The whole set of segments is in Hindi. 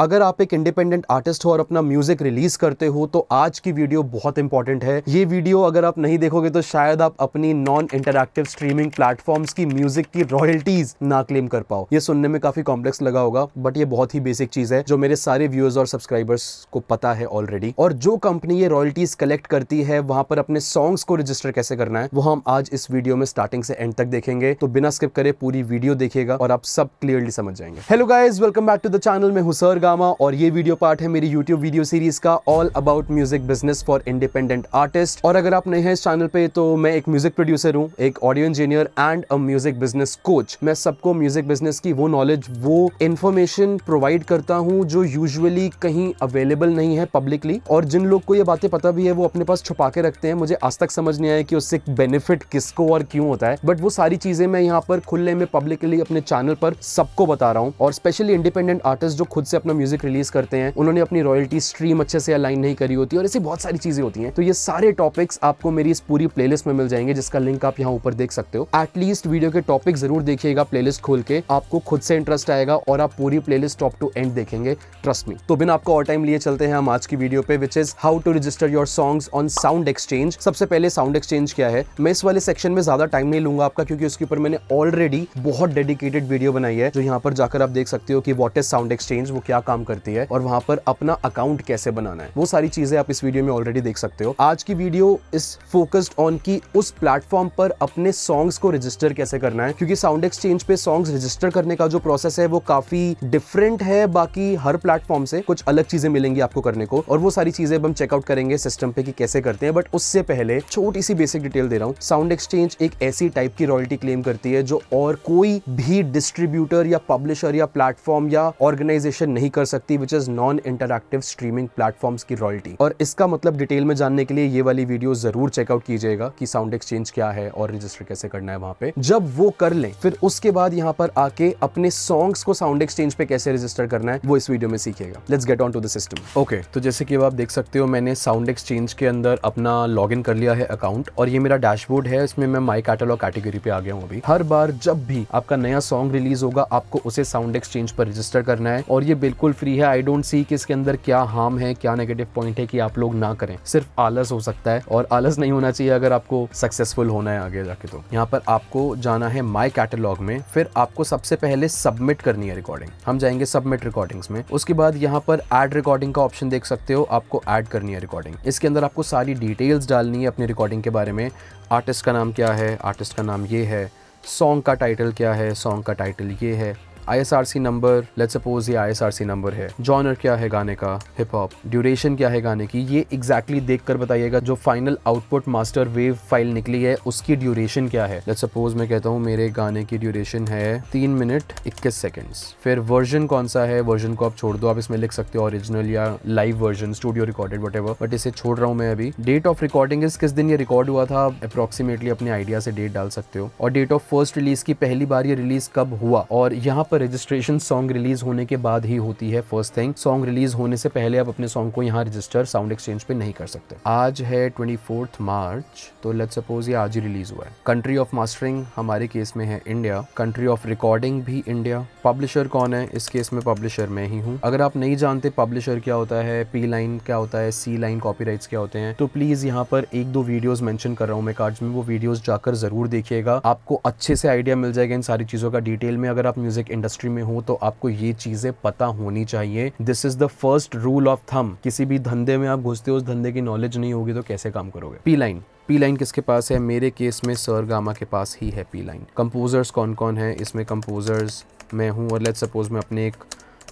अगर आप एक इंडिपेंडेंट आर्टिस्ट हो और अपना म्यूजिक रिलीज करते हो तो आज की वीडियो बहुत इंपॉर्टेंट है ये वीडियो अगर आप नहीं देखोगे तो शायद आप अपनी नॉन इंटरक्टिव स्ट्रीमिंग प्लेटफॉर्म्स की म्यूजिक की रॉयल्टीज ना क्लेम कर पाओ ये सुनने में काफी कॉम्प्लेक्स लगा होगा बट ये बहुत ही बेसिक चीज है जो मेरे सारे व्यूअर्स और सब्सक्राइबर्स को पता है ऑलरेडी और जो कंपनी ये रॉयल्टीज कलेक्ट करती है वहां पर अपने सॉन्ग्स को रजिस्टर कैसे करना है वो हम आज इस वीडियो में स्टार्टिंग से एंड तक देखेंगे तो बिना स्किप करे पूरी वीडियो देखेगा और आप सब क्लियरली समझ जाएंगे hello guys welcome back to the channel में हुसर गामा और ये वीडियो पार्ट है मेरी YouTube वीडियो सीरीज का all about music business for independent artist और अगर आप नए हैं इस चैनल पे तो मैं एक म्यूजिक प्रोड्यूसर हूँ एक audio engineer and a music business coach मैं सबको म्यूजिक बिजनेस की वो नॉलेज वो इन्फॉर्मेशन प्रोवाइड करता हूँ जो यूजली कहीं अवेलेबल नहीं है पब्लिकली और जिन लोग को ये बातें पता भी है वो अपने पास छुपा के रखते हैं मुझे आज तक समझ नहीं आया कि उससे बेनिफिट किसको और क्यों होता है बट वो सारी चीजें मैं यहाँ पर खुले में पब्लिकली अपने चैनल पर सबको बता रहा हूँ और स्पेशली इंडिपेंडेंट आर्टिस्ट जो खुद से अपना अपना म्यूजिक रिलीज करते हैं उन्होंने अपनी रॉयल्टी स्ट्रीम अच्छे से अलाइन नहीं करी होती और ऐसी बहुत सारी चीजें होती है तो ये सारे टॉपिक्स आपको मेरी इस पूरी प्लेलिस्ट में मिल जाएंगे जिसका लिंक आप यहाँ ऊपर देख सकते हो एटलीस्ट वीडियो के टॉपिक जरूर देखिएगा प्लेलिस्ट खोल के आपको खुद से इंटरेस्ट आएगा और आप पूरी प्लेलिस्ट टॉप टू एंड देखेंगे ट्रस्ट मी तो बिना आपको और टाइम लिए चलते हैं हम आज की वीडियो पे which is how to register your songs on sound exchange सबसे पहले साउंड एक्सचेंज क्या है मैं इस वाले सेक्शन में ज्यादा टाइम नहीं लूंगा आपका क्योंकि उसके ऊपर मैंने ऑलरेडी बहुत डेडिकेटेड वीडियो बनाई है जो यहाँ पर जाकर आप देख सकते हो कि वॉट इज साउंड एक्सचेंज वो क्या काम करती है और वहाँ पर अपना अकाउंट कैसे बनाना है वो सारी चीजें आप इस वीडियो में ऑलरेडी देख सकते हो आज की वीडियो इस फोकस्ड ऑन की उस प्लेटफॉर्म पर अपने सॉन्ग्स को रजिस्टर कैसे करना है क्योंकि साउंड एक्सचेंज पे सॉन्ग्स रजिस्टर करने का जो प्रोसेस है वो काफी डिफरेंट है बाकी हर प्लेटफॉर्म से कुछ अलग चीजें मिलेंगी आपको करने को और वो सारी चीजें हम चेकआउट करेंगे सिस्टम पे कि कैसे करते हैं बट उससे पहले छोटी सी बेसिक डिटेल दे रहा हूँ साउंड एक्सचेंज एक ऐसी टाइप की रॉयल्टी क्लेम करती है जो और कोई भी डिस्ट्रीब्यूटर या पब्लिशर या प्लेटफॉर्म या ऑर्गेनाइजेशन नहीं नहीं कर सकती which is non interactive streaming platforms की रॉयल्टी और इसका मतलब डिटेल में जानने के लिए ये वाली वीडियो जरूर चेकआउट कीजिएगा कि साउंड एक्सचेंज क्या है और रजिस्टर कैसे करना है वहाँ पे जब वो कर ले फिर उसके बाद यहाँ पर आके अपने सॉन्ग्स को साउंड एक्सचेंज पे कैसे रजिस्टर करना है वो इस वीडियो में सीखेगा let's get on to the system okay तो जैसे कि आप देख सकते हो मैंने साउंड एक्सचेंज के अंदर अपना लॉग कर लिया है अकाउंट और ये मेरा डैशबोर्ड है इसमें मैं माई कैटलॉग कैटेगरी पे आ गया हूँ अभी हर बार जब भी आपका नया सॉन्ग रिलीज होगा आपको उसे साउंड एक्सचेंज पर रजिस्टर करना है और ये बिल्कुल बिल्कुल फ्री है आई डोंट सी कि इसके अंदर क्या हार्म है क्या नेगेटिव पॉइंट है कि आप लोग ना करें सिर्फ आलस हो सकता है और आलस नहीं होना चाहिए अगर आपको सक्सेसफुल होना है आगे जाके तो यहाँ पर आपको जाना है माई कैटेलॉग में फिर आपको सबसे पहले सबमिट करनी है रिकॉर्डिंग हम जाएंगे सबमिट रिकॉर्डिंग्स में उसके बाद यहाँ पर एड रिकॉर्डिंग का ऑप्शन देख सकते हो आपको एड करनी है रिकॉर्डिंग इसके अंदर आपको सारी डिटेल्स डालनी है अपनी रिकॉर्डिंग के बारे में आर्टिस्ट का नाम क्या है आर्टिस्ट का नाम ये है सॉन्ग का टाइटल क्या है सॉन्ग का टाइटल ये है आईएसआरसी नंबर लेट सपोज ये आईएसआरसी नंबर है जॉनर क्या है गाने का हिप हॉप ड्यूरेशन क्या है गाने की ये एग्जैक्टली exactly देख कर बताइएगा जो final output master wave file निकली है उसकी ड्यूरेशन क्या है लेट सपोज मैं कहता हूँ मेरे गाने की ड्यूरेशन है तीन मिनट इक्कीस सेकेंड्स फिर वर्जन कौन सा है वर्जन को आप छोड़ दो आप इसमें लिख सकते हो ऑरिजिनल या live version studio recorded what but इसे छोड़ रहा हूँ मैं अभी डेट ऑफ रिकॉर्डिंग इस किस दिन ये रिकॉर्ड हुआ था अप्रोक्सीमेटली अपने आइडिया से डेट डाल सकते हो और डेट ऑफ फर्स्ट रिलीज की पहली बार ये रिलीज कब हुआ और यहाँ पर रजिस्ट्रेशन सॉन्ग रिलीज होने के बाद ही होती है फर्स्ट थिंग सॉन्ग रिलीज होने से पहले आप अपने सॉन्ग को यहाँ रजिस्टर साउंड एक्सचेंज पे नहीं कर सकते आज है ट्वेंटी मार्च तो लेट सपोज ये आज ही रिलीज हुआ है कंट्री ऑफ मास्टरिंग हमारे केस में है इंडिया कंट्री ऑफ रिकॉर्डिंग भी इंडिया पब्लिशर कौन है इस केस में पब्लिशर मैं ही हूँ अगर आप नहीं जानते पब्लिशर क्या होता है पी लाइन क्या होता है सी लाइन कॉपी क्या होते हैं तो प्लीज यहाँ पर एक दो वीडियोज मैंशन कर रहा हूँ मैं कार्ड में वो वीडियोज जाकर जरूर देखिएगा आपको अच्छे से आइडिया मिल जाएगा इन सारी चीजों का डिटेल में अगर आप म्यूजिक इंडस्ट्री इंडस्ट्री में हो तो आपको ये चीज़ें पता होनी चाहिए this is the first rule of thumb किसी भी धंधे में आप घुसते हो उस धंधे की नॉलेज नहीं होगी तो कैसे काम करोगे पी लाइन पी लाइन किसके पास है मेरे केस में सर गामा के पास ही है पी लाइन कंपोजर्स कौन कौन है इसमें कंपोजर्स मैं हूँ और लेट सपोज मैं अपने एक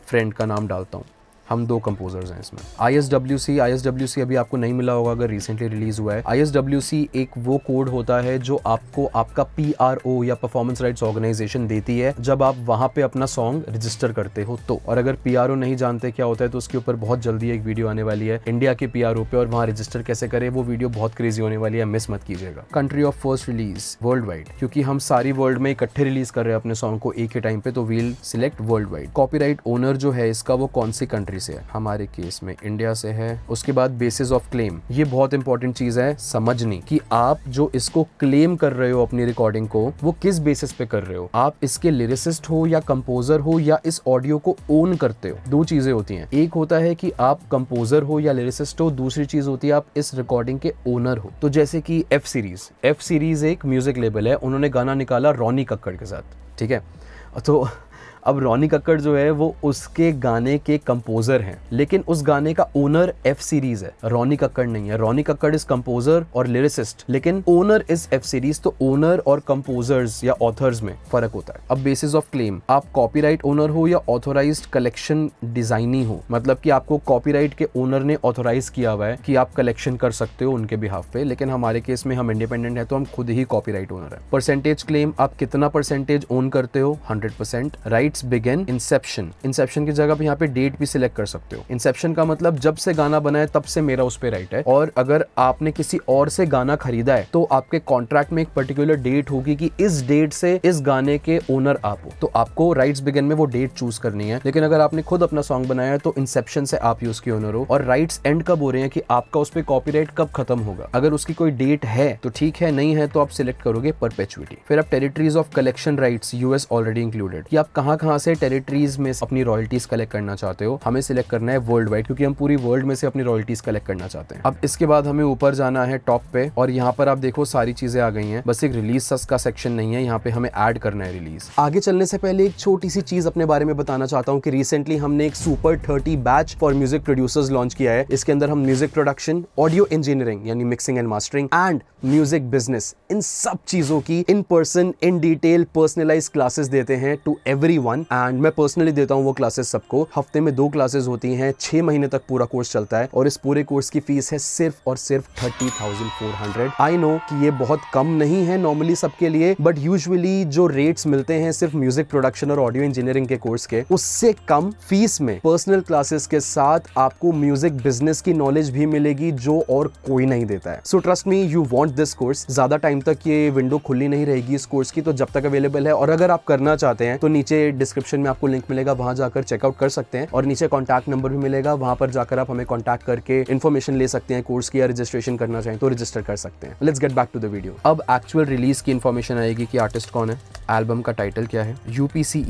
फ्रेंड का नाम डालता हूँ हम दो कंपोजर्स हैं इसमें I S W C I S W C अभी आपको नहीं मिला होगा अगर रिसेंटली रिलीज हुआ है आई एस डब्ल्यू सी एक वो कोड होता है जो आपको आपका पी आर ओ या परफॉर्मेंस राइट ऑर्गेनाइजेशन देती है जब आप वहाँ पे अपना सॉन्ग रजिस्टर करते हो तो और अगर पी आर ओ नहीं जानते क्या होता है तो उसके ऊपर बहुत जल्दी एक वीडियो आने वाली है इंडिया के पी आर ओ पे और वहाँ रजिस्टर कैसे करे वो वीडियो बहुत क्रेजी होने वाली है मिस मत कीजिएगा country of first release world wide क्योंकि हम सारी वर्ल्ड में इकट्ठे रिलीज कर रहे हैं अपने सॉन्ग को एक ही टाइम पे तो we'll select world wide copyright owner जो है इसका वो कौन सी कंट्री कंट्री से है हमारे केस में इंडिया से है उसके बाद बेसिस ऑफ क्लेम ये बहुत इंपॉर्टेंट चीज है समझनी कि आप जो इसको क्लेम कर रहे हो अपनी रिकॉर्डिंग को वो किस बेसिस पे कर रहे हो आप इसके लिरिसिस्ट हो या कंपोजर हो या इस ऑडियो को ओन करते हो दो चीजें होती हैं एक होता है कि आप कंपोजर हो या लिरिसिस्ट हो दूसरी चीज होती है आप इस रिकॉर्डिंग के ओनर हो तो जैसे कि एफ सीरीज एफ सीरीज एक म्यूजिक लेबल है उन्होंने गाना निकाला रोनी कक्कड़ के साथ ठीक है तो अब रॉनी कक्कड़ जो है वो उसके गाने के कंपोजर हैं लेकिन उस गाने का ओनर एफ सीरीज है रॉनी कक्कड़ नहीं है रॉनी कक्कड़ इज कंपोजर और लिरिसिस्ट लेकिन ओनर इज एफ सीरीज तो ओनर और कंपोजर्स या ऑथर्स में फर्क होता है अब बेसिस ऑफ क्लेम आप कॉपीराइट ओनर हो या ऑथोराइज कलेक्शन डिजाइनिंग हो मतलब कि आपको कॉपीराइट के ओनर ने ऑथोराइज किया हुआ है कि आप कलेक्शन कर सकते हो उनके बिहाफ पे लेकिन हमारे केस में हम इंडिपेंडेंट है तो हम खुद ही कॉपीराइट ओनर है परसेंटेज क्लेम आप कितना परसेंटेज ओन करते हो hundred percent right dates begin inception inception की जगह पे यहाँ पे डेट भी सिलेक्ट कर सकते हो इंसेप्शन का मतलब जब से गाना बना है तब से मेरा उस पर राइट है और अगर आपने किसी और से गाना खरीदा है तो आपके कॉन्ट्रैक्ट में एक पर्टिकुलर डेट होगी कि इस डेट से इस गाने के ओनर आप हो तो आपको राइट्स बिगेन में वो डेट चूज करनी है लेकिन अगर आपने खुद अपना सॉन्ग बनाया है तो इंसेप्शन से आप ही उसके ओनर हो और राइट्स एंड कब हो रहे हैं कि आपका उस पर कॉपीराइट कब खत्म होगा अगर उसकी कोई डेट है तो ठीक है नहीं है तो आप सिलेक्ट करोगे परपेचुटी फिर आप territories of collection rights US already included कि आप कहाँ कहाँ से टेरिटरीज में अपनी रॉयल्टीज कलेक्ट करना चाहते हो हमें सिलेक्ट करना है वर्ल्ड वाइड क्योंकि हम पूरी वर्ल्ड में से अपनी रॉयल्टीज कलेक्ट करना चाहते हैं अब इसके बाद हमें ऊपर जाना है टॉप पे और यहाँ पर आप देखो सारी चीजें आ गई हैं बस एक रिलीज का सेक्शन नहीं है यहाँ पे हमें ऐड करना है रिलीज आगे चलने से पहले एक छोटी सी चीज अपने बारे में बताना चाहता हूँ कि रिसेंटली हमने एक super thirty batch for music producers launch किया है इसके अंदर हम म्यूजिक प्रोडक्शन ऑडियो इंजीनियरिंग यानी mixing and mastering and music business इन सब चीजों की in person in detail personalized classes देते हैं टू एवरी वन एंड मैं पर्सनली देता हूँ वो क्लासेस सबको हफ्ते में दो क्लासेस होती हैं छह महीने तक पूरा कोर्स चलता है और इस पूरे कोर्स की फीस है सिर्फ और सिर्फ thirty thousand four hundred I know की ये बहुत कम नहीं है नॉर्मली सबके लिए बट यूजली जो रेट्स मिलते हैं सिर्फ म्यूजिक प्रोडक्शन और ऑडियो इंजीनियरिंग के कोर्स के उससे कम फीस में पर्सनल क्लासेस के साथ आपको म्यूजिक बिजनेस की नॉलेज भी मिलेगी जो और कोई नहीं देता है so trust me you want this course ज्यादा टाइम तक ये विंडो खुली नहीं रहेगी इस कोर्स की तो जब तक अवेलेबल है और अगर आप करना चाहते हैं तो नीचे डिस्क्रिप्शन में आपको लिंक मिलेगा वहां जाकर चेकआउट कर सकते हैं और नीचे कॉन्टैक्ट नंबर भी मिलेगा वहां पर जाकर आप हमें कॉन्टैक्ट करके इन्फॉर्मेशन ले सकते हैं कोर्स की या रजिस्ट्रेशन करना चाहें तो रजिस्टर कर सकते हैं let's get back to the video अब एक्चुअल रिलीज की इन्फॉर्मेशन आएगी कि आर्टिस्ट कौन है एल्बम का टाइटल क्या है यू पी e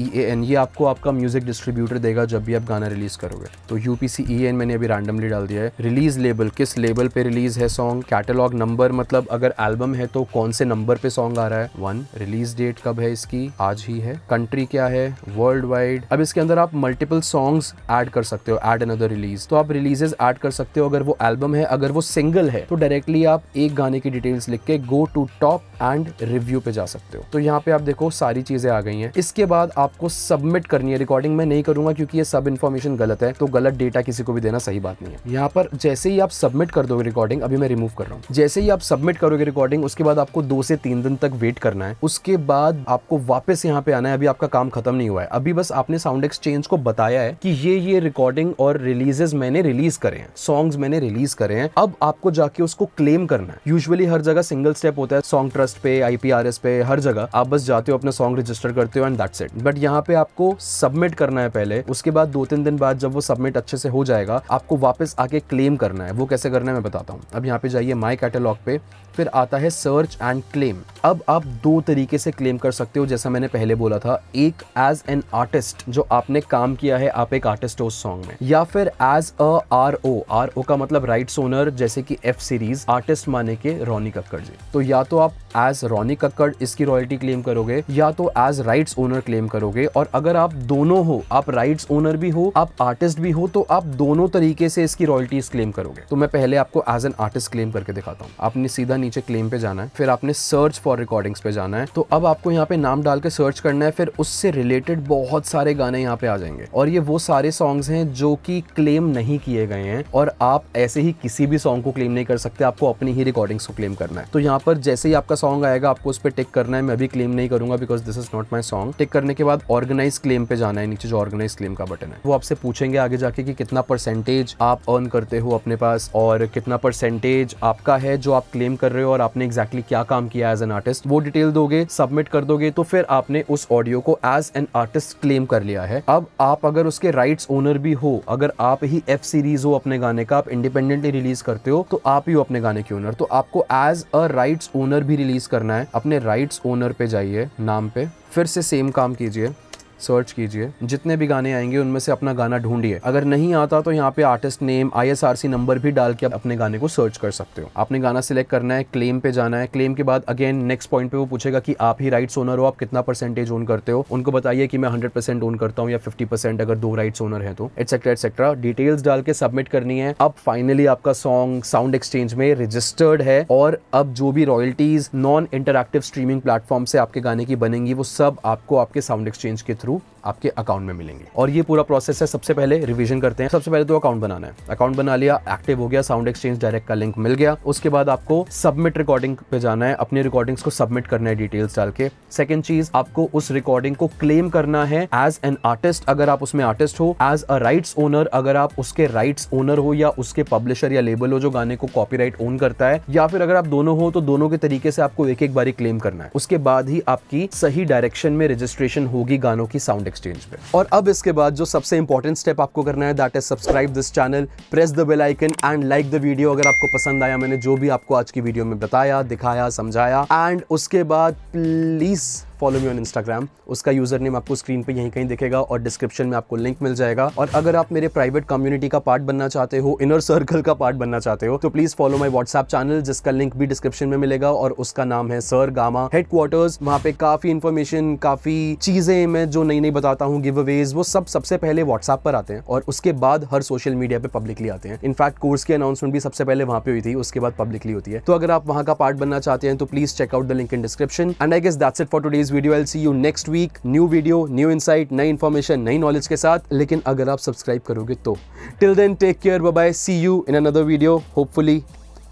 ये आपको आपका म्यूजिक डिस्ट्रीब्यूटर देगा जब भी आप गाना रिलीज करोगे तो यू पी e मैंने अभी रैंडमली डाल दिया है रिलीज लेबल किस लेबल पे रिलीज है सॉन्ग कैटलॉग नंबर मतलब अगर एल्बम है तो कौन से नंबर पे सॉन्ग आ रहा है वन रिलीज डेट कब है इसकी आज ही है कंट्री क्या है वर्ल्ड वाइड अब इसके अंदर आप मल्टीपल सॉन्ग्स ऐड कर सकते हो एड एन रिलीज तो आप रिलीजेस ऐड कर सकते हो अगर वो एल्बम है अगर वो सिंगल है तो डायरेक्टली आप एक गाने की डिटेल्स लिख के go to top and review पे जा सकते हो तो यहाँ पे आप देखो सारी चीजें आ गई हैं इसके बाद आपको सबमिट करनी है रिकॉर्डिंग में नहीं करूंगा क्योंकि ये सब इन्फॉर्मेशन गलत है तो गलत डेटा किसी को भी देना सही बात नहीं है यहाँ पर जैसे ही आप सबमिट कर दोगे रिकॉर्डिंग अभी मैं रिमूव कर रहा हूँ जैसे ही आप सबमिट करोगे रिकॉर्डिंग उसके बाद आपको दो से तीन दिन तक वेट करना है उसके बाद आपको वापस यहाँ पे आना है अभी आपका काम खत्म नहीं हुआ है अभी बस आपने साउंड एक्सचेंज को बताया है कि ये ये रिकॉर्डिंग और रिलीजेस मैंने रिलीज करे हैं सॉन्ग्स मैंने रिलीज करे हैं अब आपको जाके उसको क्लेम करना है यूजुअली हर जगह सिंगल स्टेप होता है सॉन्ग ट्रस्ट पे आईपीआरएस पे हर जगह आप बस जाते हो अपना सॉन्ग रजिस्टर करते हो एंड दैट्स इट बट यहाँ पे आपको सबमिट करना है पहले उसके बाद दो तीन दिन बाद जब वो सबमिट अच्छे से हो जाएगा आपको वापस आके क्लेम करना है वो कैसे करना है मैं बताता हूँ अब यहाँ पे जाइए माई कैटेलॉग पे फिर आता है सर्च एंड क्लेम अब आप दो तरीके से क्लेम कर सकते हो जैसा मैंने पहले बोला था एक एज एन आर्टिस्ट जो आपने काम किया है आप एक आर्टिस्ट हो सॉन्ग में या फिर as a R O R O का मतलब राइट्स ओनर जैसे कि एफ सीरीज आर्टिस्ट माने के रोनी कक्कड़ जी तो या तो आप एज रोनी कक्कड़ इसकी रॉयल्टी क्लेम करोगे या तो एज राइट ओनर क्लेम करोगे और अगर आप दोनों हो आप राइट्स ओनर भी हो आप आर्टिस्ट भी हो तो आप दोनों तरीके से इसकी रॉयल्टीज क्लेम करोगे तो मैं पहले आपको एज एन आर्टिस्ट क्लेम करके दिखाता हूँ आपने सीधा नीचे क्लेम पे जाना है फिर आपने सर्च फॉर रिकॉर्डिंग्स पे जाना है तो अब आपको यहाँ पे नाम डाल के सर्च करना है फिर उससे रिलेटेड बहुत सारे गाने यहाँ पे आ जाएंगे और ये वो सारे सॉन्ग्स हैं जो कि क्लेम नहीं किए गए हैं और आप ऐसे ही किसी भी सॉन्ग को क्लेम नहीं कर सकते आपको अपनी ही रिकॉर्डिंग्स को क्लेम करना है तो यहाँ पर जैसे ही आपका सॉन्ग आएगा आपको उस पर टिक करना है मैं अभी क्लेम नहीं करूंगा because this is not my song tick करने के बाद ऑर्गेनाइज क्लेम पे जाना है नीचे जो ऑर्गेनाइज क्लेम का बटन है वो आपसे पूछेंगे आगे जाके कि कितना परसेंटेज आप अर्न करते हो अपने पास और कितना परसेंटेज आपका है जो आप क्लेम कर कर रहे हो और आपने एग्जैक्टली exactly क्या काम किया एज एन आर्टिस्ट वो डिटेल दोगे सबमिट कर दोगे तो फिर आपने उस ऑडियो को एज एन आर्टिस्ट क्लेम कर लिया है अब आप अगर उसके राइट्स ओनर भी हो अगर आप ही एफ सीरीज हो अपने गाने का आप इंडिपेंडेंटली रिलीज करते हो तो आप ही हो अपने गाने के ओनर तो आपको एज अ राइट्स ओनर भी रिलीज करना है अपने राइट्स ओनर पे जाइए नाम पे फिर से सेम काम कीजिए सर्च कीजिए जितने भी गाने आएंगे उनमें से अपना गाना ढूंढिए अगर नहीं आता तो यहाँ पे आर्टिस्ट नेम आई नंबर भी डाल के अपने गाने को सर्च कर सकते हो आपने गाना सिलेक्ट करना है क्लेम पे जाना है क्लेम के बाद अगेन नेक्स्ट पॉइंट पे वो पूछेगा कि आप ही राइट्स ओनर हो आप कितना परसेंटेज ओन करते हो उनको बताइए कि मैं हंड्रेड ओन करता हूँ या फिफ्टी अगर दो राइट्स ओनर है तो एटसेट्रा एटसेट्रा डिटेल्स डाल के सबमिट करनी है अब फाइनली आपका सॉन्ग साउंड एक्सचेंज में रजिस्टर्ड है और अब जो भी royalties non interactive streaming platform से आपके गाने की बनेंगी वो सब आपको आपके साउंड एक्सचेंज के थ्रू थ्रू आपके अकाउंट में मिलेंगे और ये पूरा प्रोसेस है सबसे पहले रिवीजन करते हैं सबसे पहले तो अकाउंट बनाना है अकाउंट बना लिया एक्टिव हो गया साउंड एक्सचेंज डायरेक्ट का लिंक मिल गया उसके बाद आपको सबमिट रिकॉर्डिंग पे जाना है अपनी रिकॉर्डिंग को सबमिट करना है डिटेल्स डाल के सेकेंड चीज आपको उस रिकॉर्डिंग को क्लेम करना है एज एन आर्टिस्ट अगर आप उसमें आर्टिस्ट हो एज अ राइट ओनर अगर आप उसके राइट ओनर हो या उसके पब्लिशर या लेबल हो जो गाने को कॉपी ओन करता है या फिर अगर आप दोनों हो तो दोनों के तरीके से आपको एक एक बारी क्लेम करना है उसके बाद ही आपकी सही डायरेक्शन में रजिस्ट्रेशन होगी गानों की साउंड एक्सचेंज पे और अब इसके बाद जो सबसे इंपॉर्टेंट स्टेप आपको करना है that is subscribe this channel press the bell icon and like the video अगर आपको पसंद आया मैंने जो भी आपको आज की वीडियो में बताया दिखाया समझाया एंड उसके बाद please follow me on Instagram उसका यूज़र नेम आपको स्क्रीन पे यहीं कहीं दिखेगा और डिस्क्रिप्शन में आपको लिंक मिल जाएगा और अगर आप मेरे प्राइवेट कम्युनिटी का पार्ट बनना चाहते हो इनर सर्कल का पार्ट बनना चाहते हो तो please follow my WhatsApp channel जिसका लिंक भी डिस्क्रिप्शन में मिलेगा और उसका नाम है सर गामा हेडक्वार्टर्स वहाँ पे काफ़ी इन्फॉर्मेशन काफ़ी चीज़ें मैं जो नई नई बताता हूँ गिव अवेज वो सब सबसे पहले व्हाट्सएप पर आते हैं और उसके बाद हर सोशल मीडिया पे पब्लिकली आते हैं इनफैक्ट कोर्स की अनाउंसमेंट भी सबसे पहले वहां पे हुई थी उसके बाद पब्लिकली होती है तो अगर आप वहाँ का पार्ट बनना चाहते हैं तो please check out the link in description and I guess that's it for today's video I see you next week new video new insight नई इन्फॉर्मेशन नई नॉलेज के साथ लेकिन अगर आप सब्सक्राइब करोगे तो till then take care bye see you in another video hopefully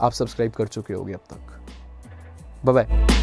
आप सब्सक्राइब कर चुके होगे अब तक बाय